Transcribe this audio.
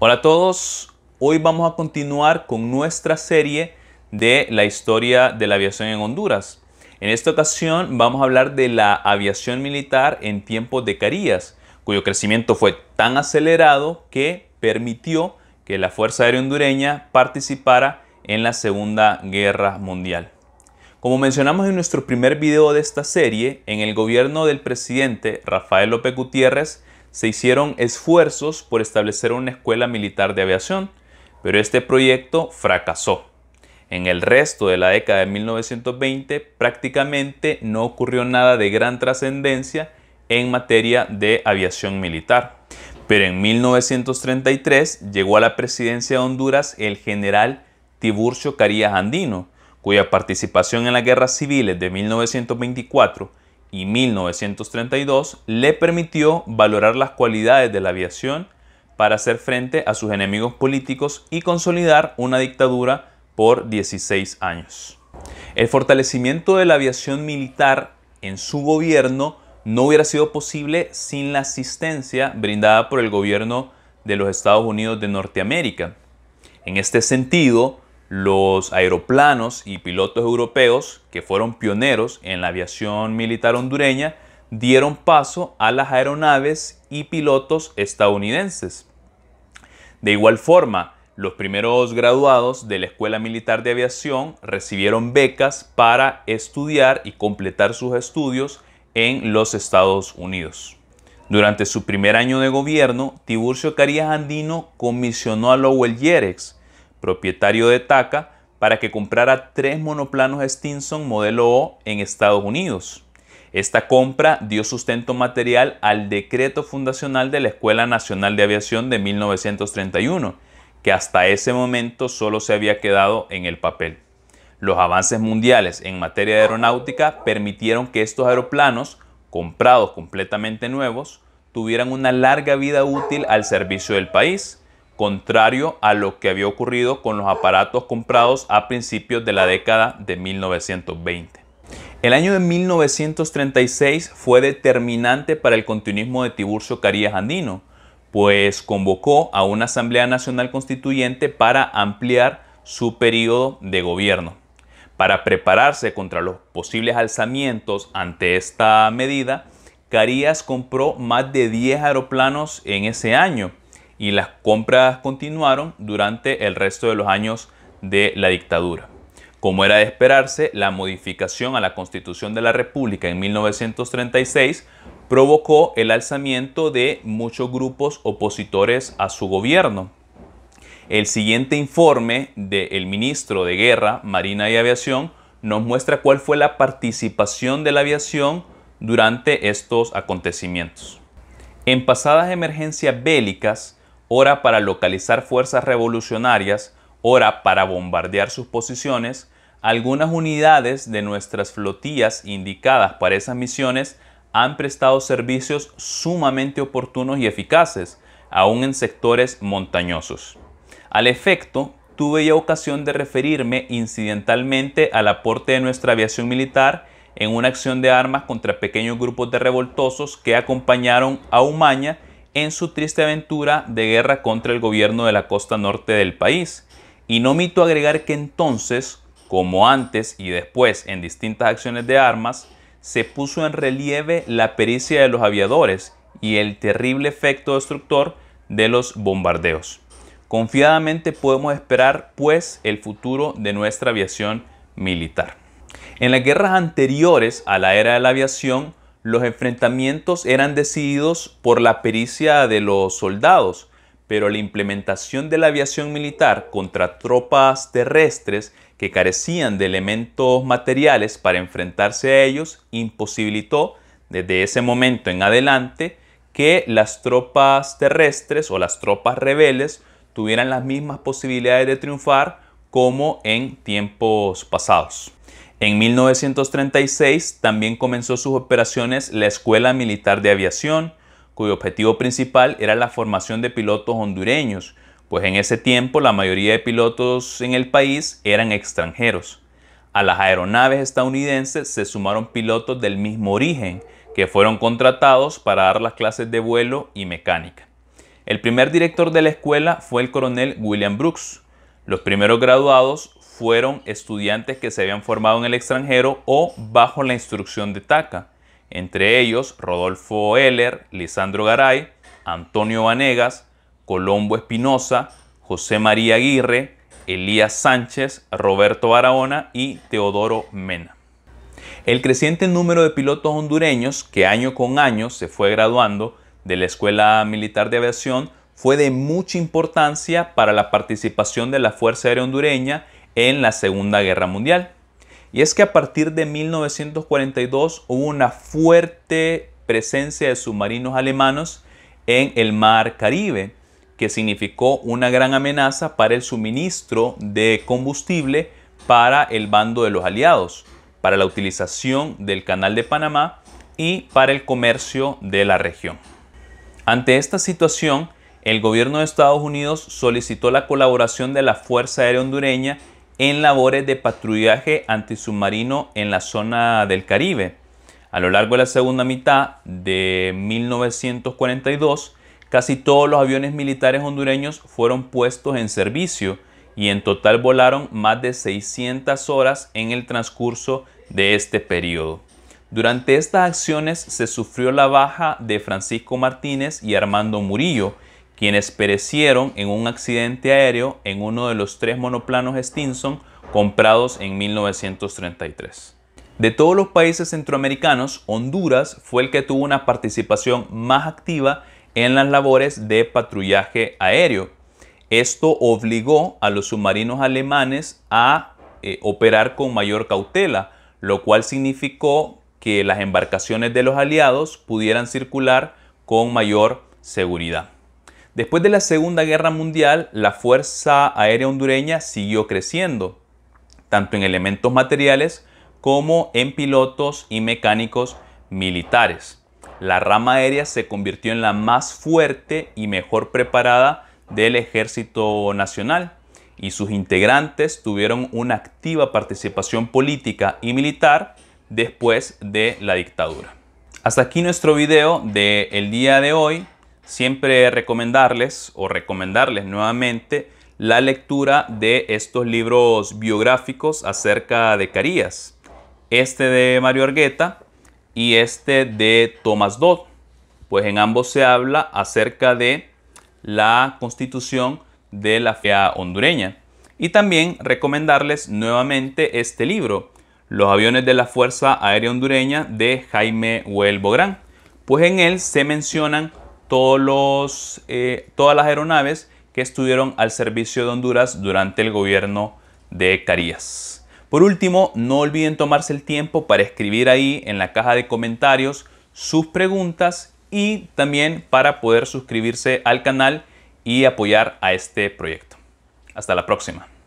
Hola a todos, hoy vamos a continuar con nuestra serie de la historia de la aviación en Honduras. En esta ocasión vamos a hablar de la aviación militar en tiempos de Carías, cuyo crecimiento fue tan acelerado que permitió que la Fuerza Aérea Hondureña participara en la Segunda Guerra Mundial. Como mencionamos en nuestro primer video de esta serie, en el gobierno del presidente Rafael López Gutiérrez se hicieron esfuerzos por establecer una escuela militar de aviación, pero este proyecto fracasó. En el resto de la década de 1920 prácticamente no ocurrió nada de gran trascendencia en materia de aviación militar. Pero en 1933 llegó a la presidencia de Honduras el general Tiburcio Carías Andino, cuya participación en las guerras civiles de 1924 y 1932 le permitió valorar las cualidades de la aviación para hacer frente a sus enemigos políticos y consolidar una dictadura por 16 años. El fortalecimiento de la aviación militar en su gobierno no hubiera sido posible sin la asistencia brindada por el gobierno de los Estados Unidos de Norteamérica. En este sentido, los aeroplanos y pilotos europeos que fueron pioneros en la aviación militar hondureña dieron paso a las aeronaves y pilotos estadounidenses. De igual forma, los primeros graduados de la Escuela Militar de Aviación recibieron becas para estudiar y completar sus estudios en los Estados Unidos. Durante su primer año de gobierno, Tiburcio Carías Andino comisionó a Lowell Yerex propietario de TACA, para que comprara tres monoplanos Stinson modelo O en Estados Unidos. Esta compra dio sustento material al decreto fundacional de la Escuela Nacional de Aviación de 1931, que hasta ese momento solo se había quedado en el papel. Los avances mundiales en materia de aeronáutica permitieron que estos aeroplanos, comprados completamente nuevos, tuvieran una larga vida útil al servicio del país, contrario a lo que había ocurrido con los aparatos comprados a principios de la década de 1920. El año de 1936 fue determinante para el continuismo de Tiburcio Carías Andino, pues convocó a una Asamblea Nacional Constituyente para ampliar su periodo de gobierno. Para prepararse contra los posibles alzamientos ante esta medida, Carías compró más de 10 aeroplanos en ese año y las compras continuaron durante el resto de los años de la dictadura. Como era de esperarse, la modificación a la Constitución de la República en 1936 provocó el alzamiento de muchos grupos opositores a su gobierno. El siguiente informe del ministro de Guerra, Marina y Aviación nos muestra cuál fue la participación de la aviación durante estos acontecimientos. En pasadas emergencias bélicas, hora para localizar fuerzas revolucionarias, hora para bombardear sus posiciones, algunas unidades de nuestras flotillas indicadas para esas misiones han prestado servicios sumamente oportunos y eficaces, aún en sectores montañosos. Al efecto, tuve ya ocasión de referirme incidentalmente al aporte de nuestra aviación militar en una acción de armas contra pequeños grupos de revoltosos que acompañaron a Umaña en su triste aventura de guerra contra el gobierno de la costa norte del país. Y no mito agregar que entonces, como antes y después en distintas acciones de armas, se puso en relieve la pericia de los aviadores y el terrible efecto destructor de los bombardeos. Confiadamente podemos esperar pues el futuro de nuestra aviación militar. En las guerras anteriores a la era de la aviación, los enfrentamientos eran decididos por la pericia de los soldados, pero la implementación de la aviación militar contra tropas terrestres que carecían de elementos materiales para enfrentarse a ellos imposibilitó desde ese momento en adelante que las tropas terrestres o las tropas rebeldes tuvieran las mismas posibilidades de triunfar como en tiempos pasados. En 1936 también comenzó sus operaciones la Escuela Militar de Aviación, cuyo objetivo principal era la formación de pilotos hondureños, pues en ese tiempo la mayoría de pilotos en el país eran extranjeros. A las aeronaves estadounidenses se sumaron pilotos del mismo origen, que fueron contratados para dar las clases de vuelo y mecánica. El primer director de la escuela fue el coronel William Brooks. Los primeros graduados fueron estudiantes que se habían formado en el extranjero o bajo la instrucción de TACA, entre ellos Rodolfo Heller, Lisandro Garay, Antonio Vanegas, Colombo Espinosa, José María Aguirre, Elías Sánchez, Roberto Barahona y Teodoro Mena. El creciente número de pilotos hondureños que año con año se fue graduando de la Escuela Militar de Aviación fue de mucha importancia para la participación de la Fuerza Aérea Hondureña en la Segunda Guerra Mundial. Y es que a partir de 1942 hubo una fuerte presencia de submarinos alemanes en el mar Caribe, que significó una gran amenaza para el suministro de combustible para el bando de los aliados, para la utilización del canal de Panamá y para el comercio de la región. Ante esta situación, el gobierno de Estados Unidos solicitó la colaboración de la Fuerza Aérea Hondureña en labores de patrullaje antisubmarino en la zona del Caribe. A lo largo de la segunda mitad de 1942, casi todos los aviones militares hondureños fueron puestos en servicio y en total volaron más de 600 horas en el transcurso de este periodo. Durante estas acciones se sufrió la baja de Francisco Martínez y Armando Murillo, quienes perecieron en un accidente aéreo en uno de los tres monoplanos Stinson comprados en 1933. De todos los países centroamericanos, Honduras fue el que tuvo una participación más activa en las labores de patrullaje aéreo. Esto obligó a los submarinos alemanes a eh, operar con mayor cautela, lo cual significó que las embarcaciones de los aliados pudieran circular con mayor seguridad. Después de la Segunda Guerra Mundial, la Fuerza Aérea Hondureña siguió creciendo, tanto en elementos materiales como en pilotos y mecánicos militares. La rama aérea se convirtió en la más fuerte y mejor preparada del Ejército Nacional y sus integrantes tuvieron una activa participación política y militar después de la dictadura. Hasta aquí nuestro video del día de hoy siempre recomendarles o recomendarles nuevamente la lectura de estos libros biográficos acerca de Carías, este de Mario Argueta y este de Thomas Dodd, pues en ambos se habla acerca de la constitución de la fe hondureña. Y también recomendarles nuevamente este libro, Los aviones de la Fuerza Aérea Hondureña de Jaime Huel Gran. pues en él se mencionan todos eh, todas las aeronaves que estuvieron al servicio de Honduras durante el gobierno de Carías. Por último, no olviden tomarse el tiempo para escribir ahí en la caja de comentarios sus preguntas y también para poder suscribirse al canal y apoyar a este proyecto. Hasta la próxima.